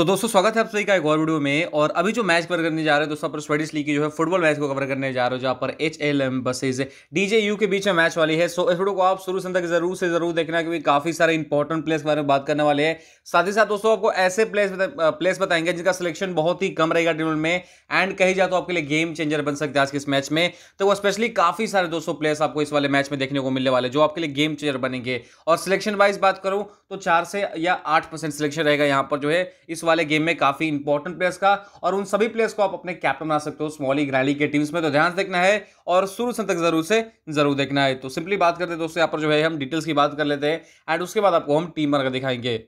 तो दोस्तों स्वागत है आप सभी का एक और वीडियो में और अभी जो मैच कवर करने जा रहे हैं दोस्तों पर स्वेडिश लीग की जो है फुटबॉल मैच को कवर करने जा रहे हो जहाँ पर H L M versus DJ U के बीच में मैच वाली है सो इस वीडियो को आप शुरू से तक जरूर से जरूर देखना क्योंकि काफी सारे इंपॉर्टेंट प्लेस के बारे में बात करने वाले हैं साथ ही साथ दोस्तों आपको ऐसे प्लेस बता, प्लेस बताएंगे जिनका सिलेक्शन बहुत ही कम रहेगा टीम में एंड कही जाए तो आपके लिए गेम चेंजर बन सकते हैं आज के इस मैच में तो वो स्पेशली काफी सारे दोस्तों प्लेस आपको इस वाले मैच में देखने को मिलने वाले जो आपके लिए गेम चेंजर बनेंगे और सिलेक्शन वाइज बात करूँ तो चार से या आठ सिलेक्शन रहेगा यहाँ पर जो है इस वाले गेम में काफी इंपॉर्टेंट प्लेयर्स का और उन सभी प्लेयर्स को आप अपने कैप्टन बना सकते हो स्मॉली ग्रैली के टीम्स में तो ध्यान देखना है और शुरू से तक जरूर से जरूर देखना है तो सिंपली बात करते हैं दोस्तों यहाँ पर जो है हम डिटेल्स की बात कर लेते हैं एंड उसके बाद आपको हम टीम बनाकर दिखाएंगे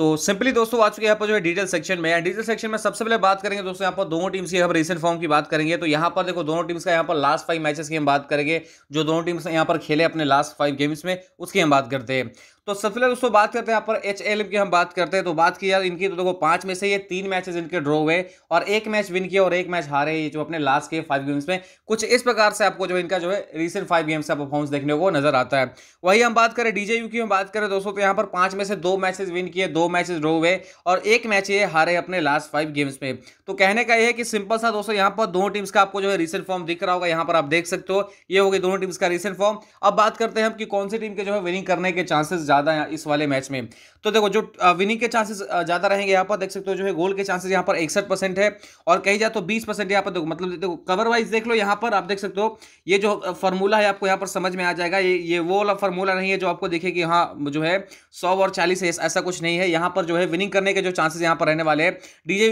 तो सिंपली दोस्तों आ चुके हैं यहाँ पर जो है डिटेल सेक्शन में डिटेल सेक्शन में सबसे पहले बात करेंगे दोस्तों यहाँ पर दोनों टीम्स की हम रिसेंट फॉर्म की बात करेंगे तो यहाँ पर देखो दोनों टीम्स का यहाँ पर लास्ट फाइव मैचेस की हम बात करेंगे जो दोनों टीम्स यहाँ पर खेले अपने लास्ट फाइव गेम्स में उसकी हम बात करते हैं तो सबसे पहले दोस्तों बात करते हैं यहाँ पर एच एल की हम बात करते हैं तो बात की यार इनकी तो देखो पांच में से ये तीन मैचेस इनके ड्रॉ हुए और एक मैच विन किया और एक मैच हारे ये जो अपने लास्ट के फाइव गेम्स में कुछ इस प्रकार से आपको जो इनका जो है रीसेंट फाइव गेम्स का परफॉर्मेंस देखने को नजर आता है वही हम बात करें डीजे की हम बात करें दोस्तों तो यहाँ पर पांच में से दो मैचेज विन किए दो मैचेज ड्रॉ हुए और एक मैच ये हारे अपने लास्ट फाइव गेम्स में तो कहने का यह है कि सिंपल सा दोस्तों यहाँ पर दोनों टीम्स का आपको जो है रिसेंट फॉर्म दिख रहा होगा यहाँ पर आप देख सकते हो ये हो गई दोनों टीम्स का रिसेंट फॉर्म अब बात करते हैं हम कि कौन सी टीम के जो है विनिंग करने के चांसेस ज़्यादा है इस वाले मैच में तो देखो जो विनिंग के चांसेस ज़्यादा रहेंगे यहाँ पर देख सकते हो जो है गोल के चांसेस यहाँ पर इकसठ परसेंट है और कही जाए तो बीस परसेंट यहाँ पर देखो मतलब देखो कवर वाइज देख लो यहाँ पर आप देख सकते हो ये जो फॉर्मूला है आपको यहाँ पर समझ में आ जाएगा ये ये वो वाला फॉर्मूला नहीं है जो आपको देखे कि हाँ जो है सौ और चालीस ऐसा कुछ नहीं है यहाँ पर जो है विनिंग करने के जो चांसेस यहाँ पर रहने वाले हैं डीजे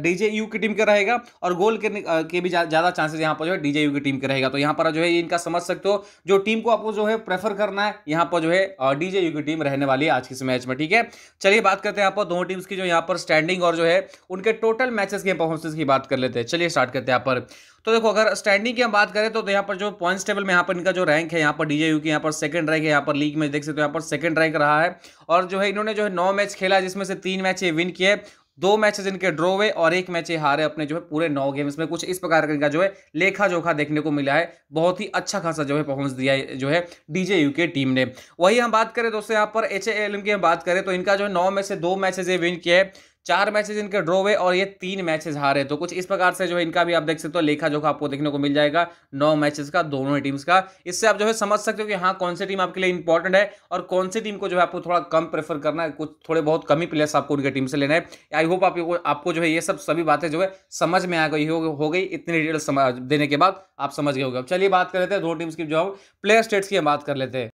डीजे यू की टीम का रहेगा और गोल के, के भी ज़्यादा चांसेस यहाँ पर जो है डीजे यू की टीम का रहेगा तो यहाँ पर जो है इनका समझ सकते हो जो टीम को आपको जो है प्रेफर करना है यहाँ पर जो है डीजे यू की टीम रहने वाली है आज के इस मैच में ठीक है चलिए बात करते हैं यहाँ पर दोनों टीम्स की जो यहाँ पर स्टैंडिंग और जो है उनके टोटल मैचेस के परफॉर्मेंस की बात कर लेते हैं चलिए स्टार्ट करते हैं यहाँ पर तो देखो अगर स्टैंडिंग की हम बात करें तो, यहाँ पर जो पॉइंट्स टेबल में यहाँ पर इनका जो रैंक है यहाँ पर डीजे यू की यहाँ पर सेकंड रैंक है यहाँ पर लीग में देख सकते हो यहाँ पर सेकंड रैंक रहा है और जो है इन्होंने जो है नौ मैच खेला जिसमें से तीन मैच ये विन किए दो मैचेस इनके ड्रो हुए और एक मैच ये हारे अपने जो है पूरे नौ गेम्स में कुछ इस प्रकार का इनका जो है लेखा जोखा देखने को मिला है बहुत ही अच्छा खासा जो है परफॉर्मेंस दिया है जो है डीजे यू के टीम ने वही हम बात करें दोस्तों यहाँ पर एच की हम बात करें तो इनका जो है नौ में से दो मैचेज ये विन किया है चार मैचेस इनके ड्रॉ हुए और ये तीन मैचेस हारे तो कुछ इस प्रकार से जो है इनका भी आप देख सकते हो लेखा जोखा आपको देखने को मिल जाएगा नौ मैचेस का दोनों ही टीम्स का इससे आप जो है समझ सकते हो कि हाँ कौन सी टीम आपके लिए इंपॉर्टेंट है और कौन सी टीम को जो है आपको थोड़ा कम प्रेफर करना है कुछ थोड़े बहुत कम ही प्लेयर्स आपको उनके टीम से लेना है आई होप आपको आपको जो है ये सब सभी बातें जो है समझ में आ गई हो गई इतनी डिटेल देने के बाद आप समझ गए हो गए चलिए बात कर लेते हैं दोनों टीम्स की जो है प्लेयर स्टेट्स की हम बात कर लेते हैं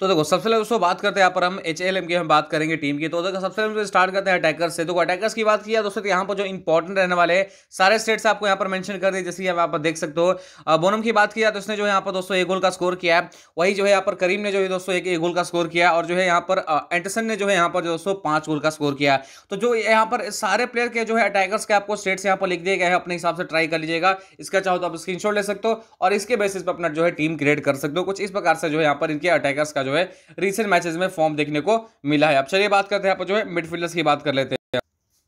तो देखो सबसे पहले दोस्तों बात करते हैं यहाँ पर हम एच एल एम की हम बात करेंगे टीम की तो देखो सबसे पहले तो स्टार्ट करते हैं अटैकर्स से तो अटैकर्स की बात किया दोस्तों तो यहाँ पर जो इंपॉर्टेंट रहने वाले सारे स्टेट्स आपको यहाँ पर मेंशन कर दिए जैसे यहाँ पर देख सकते हो बोनम की बात किया तो उसने जो है यहाँ पर दोस्तों एक गोल का स्कोर किया वही जो है यहाँ पर करीम ने जो है दोस्तों एक गोल का स्कोर किया और जो है यहाँ पर एंटरसन ने जो है यहाँ पर दोस्तों पांच गोल का स्कोर किया तो जो यहाँ पर सारे प्लेयर के जो है अटैकर्स के आपको स्टेट्स यहाँ पर लिख दिए गए हैं अपने हिसाब से ट्राई कर लीजिएगा इसका चाहो तो आप स्क्रीनशॉट ले सकते हो और इसके बेसिस पर अपना जो है टीम क्रिएट कर सकते हो कुछ इस प्रकार से जो है यहाँ पर इनके अटैकर्स का जो है रिसेंट मैचेस में फॉर्म देखने को मिला है अब चलिए बात करते हैं आप जो है मिडफील्डर्स की बात कर लेते हैं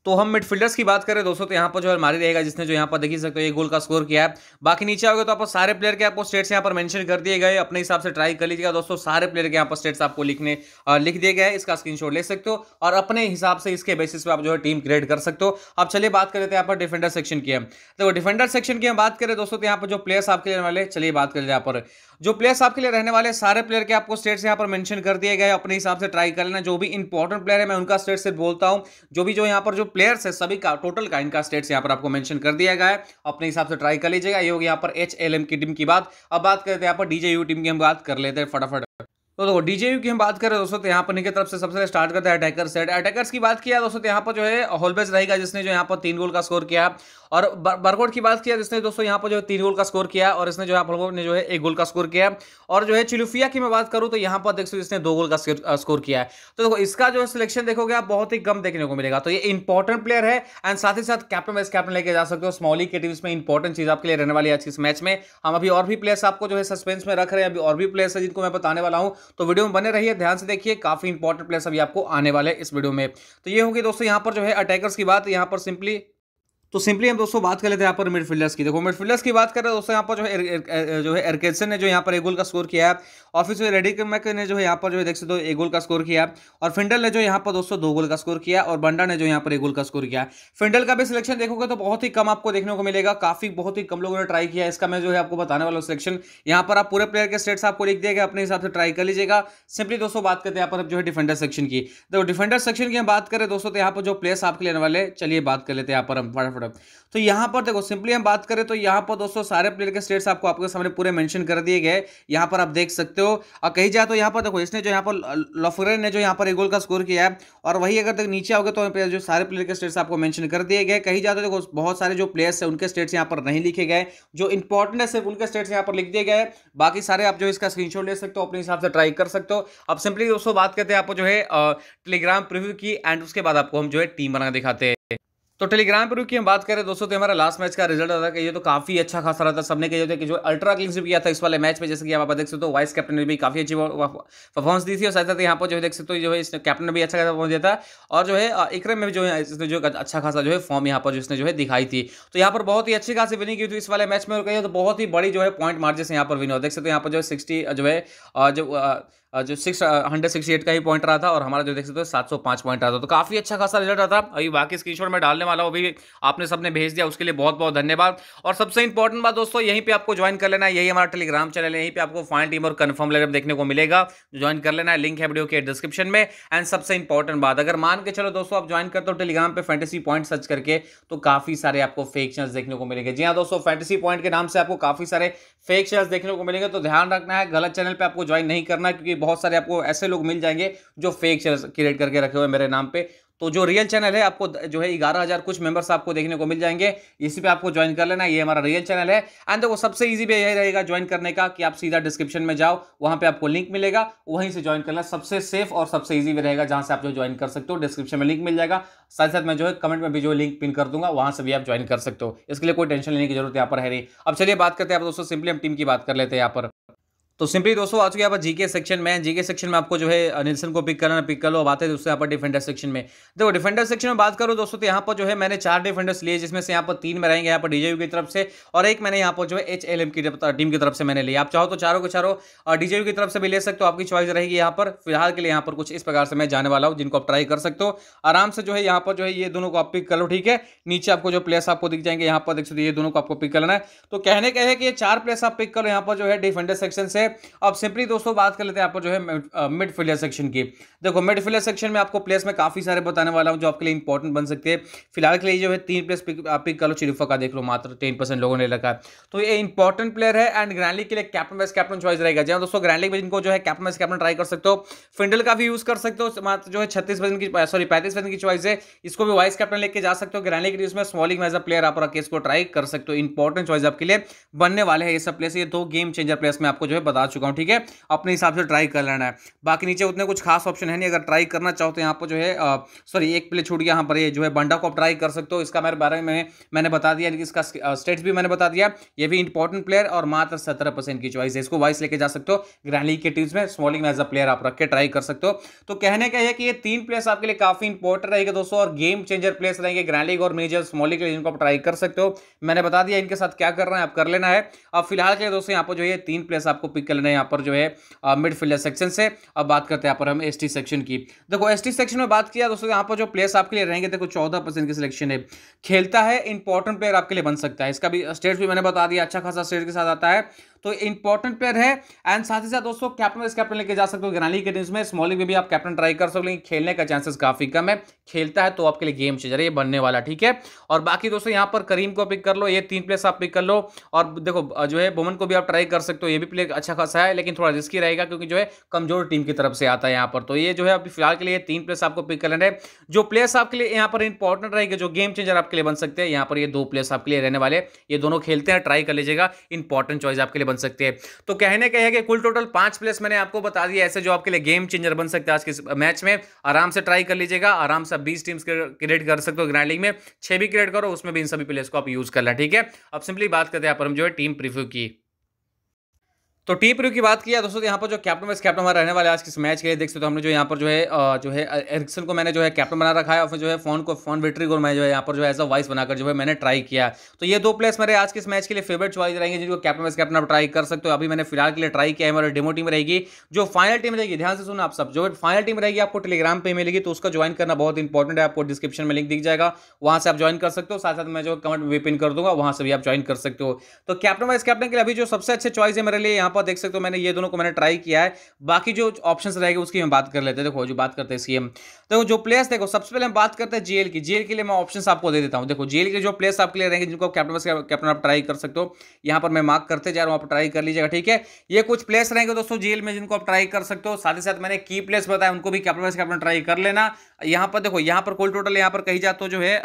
तो हम मिडफील्डर्स की बात करें दोस्तों तो यहाँ पर जो मारी रहेगा जिसने जो यहाँ पर देख सकते हो ये गोल का स्कोर किया है बाकी नीचे आओगे तो आपको सारे प्लेयर के आपको स्टेट्स यहाँ पर मेंशन कर दिए गए अपने हिसाब से ट्राई कर लीजिएगा दोस्तों सारे प्लेयर के यहाँ पर स्टेट्स आपको लिखने लिख दिए गए इसका स्क्रीनशॉट ले सकते हो और अपने हिसाब से इसके बेसिस पे आप जो है टीम क्रिएट कर सकते हो आप चलिए बात कर लेते हैं यहाँ पर डिफेंडर सेक्शन की हम तो डिफेंडर सेक्शन की हम बात करें दोस्तों तो यहाँ पर जो प्लेयर्स आपके लिए वाले चलिए बात कर यहाँ पर जो प्लेयर्स आपके लिए रहने वाले सारे प्लेयर के आपको स्टेट्स यहाँ पर मेंशन कर दिए गए अपने हिसाब से ट्राई कर लेना जो भी इंपॉर्टेंट प्लेयर है मैं उनका स्टेट से बोलता हूँ जो भी जो यहाँ पर जो प्लेयर्स है सभी का टोटल का इनका स्टेट्स यहाँ पर आपको मेंशन कर दिया गया है अपने हिसाब से ट्राई कर लीजिएगा ये गया यहाँ पर एच की टीम की बात अब बात करते हैं यहाँ पर डीजे टीम की हम बात कर लेते हैं फटाफट तो देखो डीजेयू की हम बात करें दोस्तों तो यहाँ पर निके तरफ से सबसे स्टार्ट करते हैं अटैकर सेट अटैकर्स की बात किया दोस्तों तो यहाँ पर जो है होलबेज रहेगा जिसने जो यहाँ पर तीन गोल का स्कोर किया और बरकोट की बात किया जिसने दोस्तों यहाँ पर जो है तीन गोल का स्कोर किया और इसने जो है ने जो है एक गोल का स्कोर किया और जो है चिलुफिया की मैं बात करूँ तो यहाँ पर देख सकते जिसने दो गोल का स्कोर किया तो देखो इसका जो सिलेक्शन देखोगे आप बहुत ही कम देखने को मिलेगा तो ये इंपॉर्टेंट प्लेयर है एंड साथ ही साथ कैप्टन वाइस कैप्टन लेके जा सकते हो स्मॉली के टीम्स में इंपॉर्टेंट चीज आपके लिए रहने वाली है इस मैच में हम अभी और भी प्लेयर्स आपको जो है सस्पेंस में रख रहे हैं अभी और भी प्लेयर्स है जिनको मैं बताने वाला हूँ तो वीडियो में बने रहिए ध्यान से देखिए काफ़ी इंपॉर्टेंट प्लेस अभी आपको आने वाले इस वीडियो में तो ये होगी दोस्तों यहाँ पर जो है अटैकर्स की बात यहाँ पर सिंपली तो सिंपली हम दोस्तों बात कर लेते हैं यहाँ पर मिडफील्डर्स की देखो मिडफील्डर्स की बात करें दोस्तों यहाँ पर जो है जो है एरकेसन ने जो यहाँ पर एक गोल का स्कोर किया है और फिर जो रेडिक मैक ने जो है यहाँ पर जो है देख सकते हो एक गोल का स्कोर किया और फिंडल ने जो यहाँ पर दोस्तों दो गोल का स्कोर किया और बंडा ने जो यहाँ पर एक गोल का स्कोर किया फिंडल का भी सिलेक्शन देखोगे तो बहुत ही कम आपको देखने को मिलेगा काफी बहुत ही कम लोगों ने ट्राई किया इसका मैं जो है आपको बताने वाला सिलेक्शन यहाँ पर आप पूरे प्लेयर के स्टेट्स आपको लिख दिएगा अपने हिसाब से ट्राई कर लीजिएगा सिंपली दोस्तों बात करते हैं यहाँ पर जो है डिफेंडर सेक्शन की तो डिफेंडर सेक्शन की हम बात करें दोस्तों तो यहाँ पर जो प्लेयर्स आपके लेने वाले चलिए बात कर लेते हैं यहाँ पर हम फटाफट प्रोडक्ट तो यहाँ पर देखो सिंपली हम बात करें तो यहाँ पर दोस्तों सारे प्लेयर के स्टेट्स आपको आपके सामने पूरे मेंशन कर दिए गए यहाँ पर आप देख सकते हो और कही जाए तो यहाँ पर देखो इसने जो यहाँ पर लफरेन ने जो यहाँ पर एक गोल का स्कोर किया है और वही अगर देखो नीचे आओगे तो जो सारे प्लेयर के स्टेट्स आपको मैंशन कर दिए गए कही जाए तो देखो बहुत सारे जो प्लेयर्स हैं उनके स्टेट्स यहाँ पर नहीं लिखे गए जो इंपॉर्टेंट है सिर्फ उनके स्टेट्स यहाँ पर लिख दिए गए बाकी सारे आप जो इसका स्क्रीन ले सकते हो अपने हिसाब से ट्राई कर सकते हो अब सिंपली दोस्तों बात करते हैं आपको जो है टेलीग्राम प्रिव्यू की एंड उसके बाद आपको हम जो है टीम बना दिखाते हैं तो टेलीग्राम पर की हम बात करें दोस्तों तो हमारा लास्ट मैच का रिजल्ट रहा था ये तो काफी अच्छा खासा रहा था सबने कहे थे कि जो अल्ट्रा भी किया था इस वाले मैच में जैसे कि आप देख सकते हो तो वाइस कैप्टन ने भी काफी अच्छी परफॉर्मेंस दी थी और साथ साथ यहाँ पर जो है देख सकते हो जो है इसने कैप्टन ने भी अच्छा खासा परफॉर्मेंस दिया था और जो है इक्रम में भी जो है जो अच्छा खासा जो है फॉर्म यहाँ पर इसने जो है दिखाई थी तो यहाँ पर बहुत ही अच्छी खासी विनिंग की थी इस वाले मैच में और कही तो बहुत ही बड़ी जो है पॉइंट मार्जिस यहाँ पर विन हो देख सकते हो यहाँ पर जो है सिक्सटी जो है जो जो सिक्स हंड्रेड सिक्सटी एट का ही पॉइंट रहा था और हमारा जो देख सकते हो सात सौ पाँच पॉइंट रहा था तो काफ़ी अच्छा खासा रिजल्ट रहा था अभी बाकी स्क्रीनशॉट में डालने वाला हूँ अभी आपने सबने भेज दिया उसके लिए बहुत बहुत धन्यवाद और सबसे इंपॉर्टेंट बात दोस्तों यहीं पर आपको ज्वाइन कर लेना है यही हमारा टेलीग्राम चैनल है यहीं पर आपको फाइन टीम और कन्फर्म लेटर देखने को मिलेगा ज्वाइन कर लेना है लिंक है वीडियो के डिस्क्रिप्शन में एंड सबसे इंपॉर्टेंट बात अगर मान के चलो दोस्तों आप ज्वाइन करते हो टेलीग्राम पर फैंटेसी पॉइंट सर्च करके तो काफ़ी सारे आपको फेक शेयर्स देखने को मिलेंगे जी हाँ दोस्तों फैंटेसी पॉइंट के नाम से आपको काफ़ी सारे फेक शेयर्स देखने को मिलेंगे तो ध्यान रखना है गलत चैनल पर आपको ज्वाइन नहीं करना क्योंकि बहुत सारे आपको ऐसे लोग मिल जाएंगे जो फेक क्रिएट करके रखे हुए मेरे नाम पे तो जो रियल चैनल है आपको जो है ग्यारह हज़ार कुछ मेंबर्स आपको देखने को मिल जाएंगे इसी पे आपको ज्वाइन कर लेना ये हमारा रियल चैनल है एंड देखो सबसे इजी भी यही रहेगा ज्वाइन करने का कि आप सीधा डिस्क्रिप्शन में जाओ वहाँ पे आपको लिंक मिलेगा वहीं से ज्वाइन करना सबसे सेफ और सबसे ईजी भी रहेगा जहाँ से आप जो ज्वाइन कर सकते हो डिस्क्रिप्शन में लिंक मिल जाएगा साथ साथ मैं जो है कमेंट में भी जो लिंक पिन कर दूंगा वहाँ से भी आप ज्वाइन कर सकते हो इसके लिए कोई टेंशन लेने की जरूरत यहाँ पर है नहीं अब चलिए बात करते हैं आप दोस्तों सिंपली हम टीम की बात कर लेते हैं यहाँ पर तो सिंपली दोस्तों आज के यहाँ पर जीके सेक्शन में जीके सेक्शन में आपको जो है निल्सन को पिक करना पिक कर लो बात है दोस्तों यहाँ पर डिफेंडर सेक्शन में देखो डिफेंडर सेक्शन में बात करो दोस्तों तो यहाँ पर जो है मैंने चार डिफेंडर्स लिए जिसमें से यहाँ पर तीन में रहेंगे यहाँ पर डीजेयू की तरफ से और एक मैंने यहाँ पर जो है एच एल एम की टीम की तरफ से मैंने लिया आप चाहो तो चारों को चारों और डीजेयू की तरफ से भी ले सकते हो आपकी चॉइस रहेगी यहाँ पर फिलहाल के लिए यहाँ पर कुछ इस प्रकार से मैं जाने वाला हूँ जिनको आप ट्राई कर सकते हो आराम से जो है यहाँ पर जो है ये दोनों को आप पिक कर लो ठीक है नीचे आपको जो प्लेस आपको दिख जाएंगे यहाँ पर देख सकते ये दोनों को आपको पिक करना है तो कहने का है कि ये चार प्लेस आप पिक करो यहाँ पर जो है डिफेंडर सेक्शन से है अब सिंपली दोस्तों बात कर लेते हैं आपको जो है मिड फिलियर सेक्शन की देखो मिड फिलियर सेक्शन में आपको प्लेस में काफ़ी सारे बताने वाला हूँ जो आपके लिए इंपॉर्टेंट बन सकते हैं फिलहाल के लिए जो है तीन प्लेस पिक आप पिक कर लो चिरीफा का देख लो मात्र टेन परसेंट लोगों ने रखा तो ये इंपॉर्टेंट प्लेयर है एंड ग्रैंडली के लिए कैप्टन वाइस कैप्टन चॉइस रहेगा जहाँ दोस्तों ग्रैंडली में जिनको जो है कैप्टन वाइस कैप्टन ट्राई कर सकते हो फिंडल का भी यूज़ कर सकते हो मात्र जो है छत्तीस परसेंट की सॉरी पैंतीस परसेंट की चॉइस है इसको भी वाइस कैप्टन लेके जा सकते हो ग्रैंडली के लिए उसमें स्मॉलिंग एज अ प्लेयर आप रखे इसको ट्राई कर सकते हो इंपॉर्टेंट चॉइस आपके लिए बनने वाले हैं ये सब प्लेस ये दो गेम चेंजर प्लेस में आपको जो है बता चुका हूँ ठीक है अपने हिसाब से ट्राई कर लेना है बाकी नीचे उतने कुछ खास ऑप्शन है नहीं अगर ट्राई करना चाहो तो यहाँ पर जो है सॉरी एक प्ले छूट गया यहाँ पर ये जो है बंडा को आप ट्राई कर सकते हो इसका मेरे बारे में मैंने बता दिया इसका स्टेट्स भी मैंने बता दिया ये भी इंपॉर्टेंट प्लेयर और मात्र सत्रह की चॉइस है इसको वाइस लेके जा सकते हो ग्रैंड लीग के टीम्स में स्मॉलिंग एज अ प्लेयर आप रख के ट्राई कर सकते हो तो कहने का है कि ये तीन प्लेयर्स आपके लिए काफी इंपॉर्टेंट रहेगा दोस्तों और गेम चेंजर प्लेयर्स रहेंगे ग्रैंड लीग और मेजर स्मॉल लीग इनको आप ट्राई कर सकते हो मैंने बता दिया इनके साथ क्या करना है आप कर लेना है अब फिलहाल के दोस्तों यहाँ पर जो है तीन प्लेयर्स आपको पिक निकल रहे हैं यहाँ पर जो है मिड फील्डर सेक्शन से अब बात करते हैं यहाँ पर हम एस सेक्शन की देखो एस सेक्शन में बात किया दोस्तों यहाँ पर जो प्लेयर्स आपके लिए रहेंगे देखो चौदह परसेंट की सिलेक्शन है खेलता है इंपॉर्टेंट प्लेयर आपके लिए बन सकता है इसका भी स्टेट भी मैंने बता दिया अच्छा खासा स्टेट के साथ आता है तो इंपॉर्टेंट प्लेयर है एंड साथ ही साथ दोस्तों कैप्टन कैप्टन लेके जा सकते हो गनाली के टीम में स्मॉलिंग में भी आप कैप्टन ट्राई कर सकते हो लेकिन खेलने का चांसेस काफी कम है खेलता है तो आपके लिए गेम चेंजर है ये बनने वाला ठीक है और बाकी दोस्तों यहाँ पर करीम को पिक कर लो ये तीन प्लेयर्स आप पिक कर लो और देखो जो है बोमन को भी आप ट्राई कर सकते हो ये भी प्लेयर अच्छा खासा है लेकिन थोड़ा रिस्की रहेगा क्योंकि जो है कमजोर टीम की तरफ से आता है यहाँ पर तो ये जो है अभी फिलहाल के लिए तीन प्लेयर्स आपको पिक कर लेना है जो प्लेयर्स आपके लिए यहाँ पर इंपॉर्टेंट रहेगा जो गेम चेंजर आपके लिए बन सकते हैं यहाँ पर ये दो प्लेयर्स आपके लिए रहने वाले ये दोनों खेलते हैं ट्राई कर लीजिएगा इंपॉर्टेंट चॉइस आपके लिए बन सकते हैं तो कहने का है कि कुल टोटल पांच प्लेस मैंने आपको बता दिया ऐसे जो आपके लिए गेम चेंजर बन सकते हैं आज के मैच में आराम से ट्राई कर लीजिएगा आराम से बीस टीम्स क्रिएट कर सकते हो ग्रैंड लीग में छह भी क्रिएट करो उसमें भी इन सभी प्लेस को आप यूज करना ठीक है अब सिंपली बात करते हैं यहाँ पर हम जो है टीम प्रिव्यू की तो टीम प्रू की बात किया दोस्तों तो यहाँ पर जो कैप्टन वाइस कैप्टन हमारे रहने वाले आज इस मैच के लिए देख सकते हो तो हमने जो यहाँ पर जो है जो है एरिक्सन को मैंने जो है कैप्टन बना रखा है और फिर जो है फोन को फोन विट्री को मैं जो है यहाँ पर जो है एज अ वाइस बनाकर जो है मैंने ट्राई किया तो ये दो प्लेस मेरे आज इस मैच के लिए फेवरेट चॉइस रहेंगे जिनको कैप्टन वाइस कैप्टन आप ट्राई कर सकते हो अभी मैंने फिलहाल के लिए ट्राई किया है हमारे डेमो टीम रहेगी जो फाइनल टीम रहेगी ध्यान से सुना आप सब जो फाइनल टीम रहेगी आपको टेलीग्राम पर मिलेगी तो उसका ज्वाइन करना बहुत इंपॉर्टेंट है आपको डिस्क्रिप्शन में लिंक दिख जाएगा वहाँ से आप ज्वाइन कर सकते हो साथ साथ मैं जो कमेंट विपिन कर दूंगा वहाँ से भी आप ज्वाइन कर सकते हो तो कैप्टन वाइस कैप्टन के लिए अभी जो सबसे अच्छे चॉइस है मेरे लिए यहाँ यहाँ पर देख सकते हो मैंने ये दोनों को मैंने ट्राई किया है बाकी जो ऑप्शन रहेगा उसकी हम बात कर लेते हैं देखो जो बात करते हैं सीएम देखो तो जो प्लेयर्स देखो सबसे पहले हम बात करते हैं जेल की जेल के लिए मैं ऑप्शन आपको दे देता हूँ देखो जेल के जो प्लेयर्स आपके लिए रहेंगे जिनको कैप्टन कैप्टन आप ट्राई कर सकते हो यहाँ पर मैं मार्क करते जा रहा हूँ आप ट्राई कर लीजिएगा ठीक है ये कुछ प्लेयर्स रहेंगे दोस्तों जेल में जिनको आप ट्राई कर सकते हो साथ ही साथ मैंने की प्लेयर्स बताया उनको भी कैप्टन वाइस कैप्टन ट्राई कर लेना यहाँ पर देखो यहाँ पर कुल टोटल यहाँ पर कही जाते तो जो है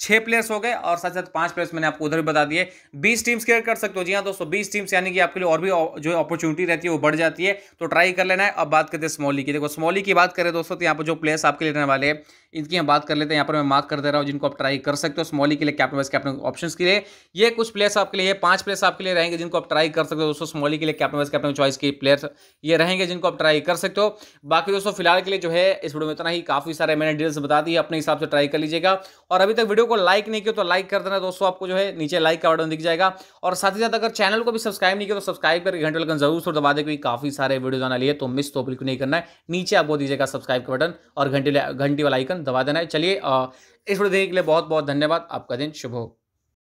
छः प्लेयर्स हो गए और साथ साथ पांच प्लेयर्स मैंने आपको उधर भी बता दिए बीस टीम्स क्रिएट कर सकते हो जी हाँ दोस्तों बीस टीम्स यानी कि आपके लिए और भी जो अपॉर्चुनिटी रहती है वो बढ़ जाती है तो ट्राई कर लेना है अब बात करते हैं स्मॉली की देखो स्मॉली की बात करें दोस्तों तो यहाँ पर जो प्लेयर्स आपके लिए रहने वाले हैं इनकी हम बात कर लेते हैं यहाँ पर मैं मार्क कर दे रहा हूँ जिनको आप ट्राई कर सकते हो स्मॉली के लिए कैप्टन वाइस कैप्टन ऑप्शन के लिए ये कुछ प्लेयर्स आपके लिए पांच प्लेयर्स आपके लिए रहेंगे जिनको आप ट्राई कर सकते हो दोस्तों स्मॉली के लिए कैप्टन वाइस कैप्टन चॉइस के प्लेयर्स ये रहेंगे जिनको आप ट्राई कर सकते हो बाकी दोस्तों फिलहाल के लिए जो है इस वीडियो में इतना ही काफ़ी सारे मैंने डिटेल्स बता दी अपने हिसाब से ट्राई कर लीजिएगा और अभी तक वीडियो को लाइक नहीं किया तो लाइक कर देना दोस्तों आपको जो है नीचे लाइक का बटन दिख जाएगा और साथ ही साथ अगर चैनल को भी सब्सक्राइब नहीं किया तो सब्सक्राइब करके घंटे लगन जरूर छोड़ दबा दे क्योंकि काफ़ी सारे वीडियोज आने लिए तो मिस तो बिल्कुल नहीं करना है नीचे आप आपको दीजिएगा सब्सक्राइब का बटन और घंटी घंटी वाला आइकन दबा देना है चलिए इस वीडियो देखने के लिए बहुत बहुत धन्यवाद आपका दिन शुभ हो